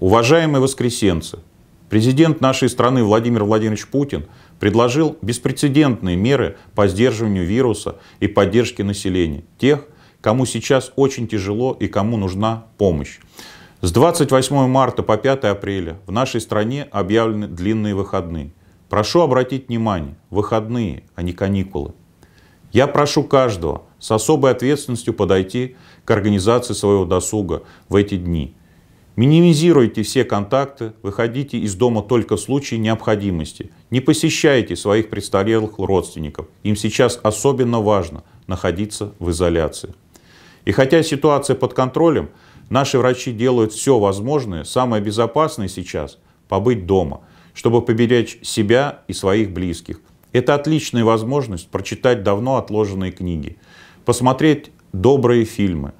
Уважаемые воскресенцы, президент нашей страны Владимир Владимирович Путин предложил беспрецедентные меры по сдерживанию вируса и поддержке населения, тех, кому сейчас очень тяжело и кому нужна помощь. С 28 марта по 5 апреля в нашей стране объявлены длинные выходные. Прошу обратить внимание, выходные, а не каникулы. Я прошу каждого с особой ответственностью подойти к организации своего досуга в эти дни – Минимизируйте все контакты, выходите из дома только в случае необходимости. Не посещайте своих престарелых родственников. Им сейчас особенно важно находиться в изоляции. И хотя ситуация под контролем, наши врачи делают все возможное, самое безопасное сейчас – побыть дома, чтобы поберечь себя и своих близких. Это отличная возможность прочитать давно отложенные книги, посмотреть добрые фильмы.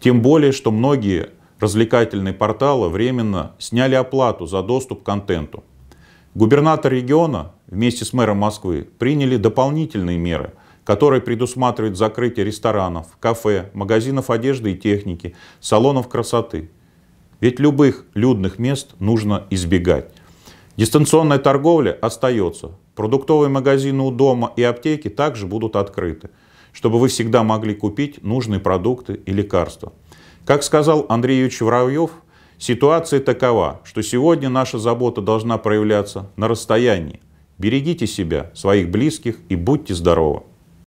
Тем более, что многие развлекательные порталы временно сняли оплату за доступ к контенту. Губернатор региона вместе с мэром Москвы приняли дополнительные меры, которые предусматривают закрытие ресторанов, кафе, магазинов одежды и техники, салонов красоты. Ведь любых людных мест нужно избегать. Дистанционная торговля остается. Продуктовые магазины у дома и аптеки также будут открыты, чтобы вы всегда могли купить нужные продукты и лекарства. Как сказал Андрей Юрьевич Воробьев, ситуация такова, что сегодня наша забота должна проявляться на расстоянии. Берегите себя, своих близких и будьте здоровы.